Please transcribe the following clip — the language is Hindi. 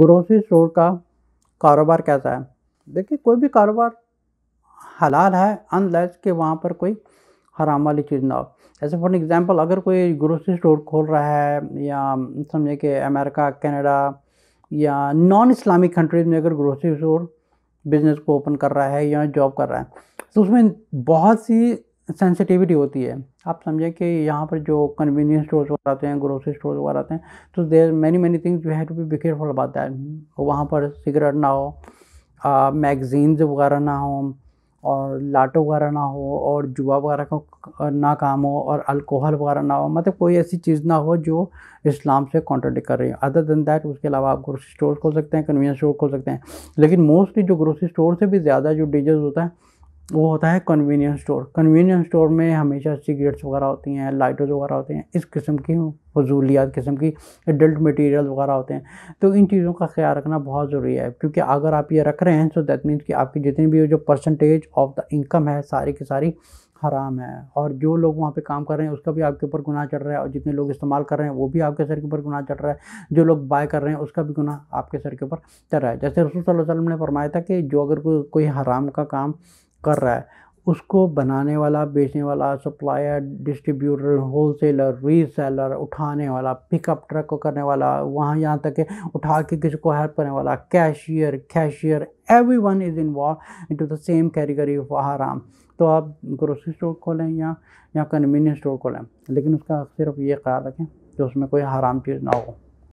ग्रोसरी स्टोर का कारोबार कैसा है देखिए कोई भी कारोबार हलाल है अनलेस कि वहाँ पर कोई हराम वाली चीज़ ना हो जैसे फॉर एग्ज़ाम्पल अगर कोई ग्रोसरी स्टोर खोल रहा है या समझे कि अमेरिका कनाडा या नॉन इस्लामिक कंट्रीज़ में अगर ग्रोसरी स्टोर बिज़नेस को ओपन कर रहा है या जॉब कर रहा है तो उसमें बहुत सी सेंसिटिविटी होती है आप समझे कि यहाँ पर जो कन्वीनियंस स्टोर्स वगैरह आते हैं ग्रोसरी स्टोर्स वगैरह आते हैं तो there many many things you have to be be careful about that वहाँ पर सिगरेट ना हो मैगजीन्स वगैरह ना हो और लाटो वगैरह ना हो और जुआ वगैरह का ना काम हो और अल्कोहल वगैरह ना हो मतलब कोई ऐसी चीज़ ना हो जो इस्लाम से कॉन्ट्रोडिक्ट कर रही है अदर देन दैट उसके अलावा आप ग्रोसरी स्टोर खोल सकते हैं कन्वीनियंस स्टोर खोल सकते हैं लेकिन मोस्टली जो ग्रोसरी स्टोर से भी ज़्यादा जो डीजर्स होता है वो होता है कन्वीनियंस स्टोर कन्वीनियंस स्टोर में हमेशा सिगरेट्स वगैरह होती हैं लाइटर्स वगैरह होते हैं इस किस्म की फजूलियात किस्म की एडल्ट मटेरियल वगैरह होते हैं तो इन चीज़ों का ख्याल रखना बहुत ज़रूरी है क्योंकि अगर आप ये रख रहे हैं तो दैट मीन्स कि आपकी जितनी भी जो परसेंटेज ऑफ द इनकम है सारी की सारी हराम है और जो लोग वहाँ पे काम कर रहे हैं उसका भी आपके ऊपर गुनाह चढ़ रहा है और जितने लोग इस्तेमाल कर रहे हैं वो भी आपके सर के ऊपर गुनाह चढ़ रहा है जो लोग बाय कर रहे हैं उसका भी गुनाह आपके सर के ऊपर चढ़ रहा है जैसे रसूल वसल्लम ने फरमाया था कि जो अगर कोई कोई हराम का काम कर रहा है उसको बनाने वाला बेचने वाला supplier distributor wholesaler reseller उठाने वाला पिकअप ट्रक को करने वाला वहाँ यहाँ तक के उठा के किसी को हेल्प करने वाला cashier cashier everyone is involve into the same category of आराम तो आप ग्रोसरी स्टोर खोलें या या कन्वीनियंस स्टोर खोलें लेकिन उसका सिर्फ ये ख्याल रखें कि उसमें कोई हराम चीज़ ना हो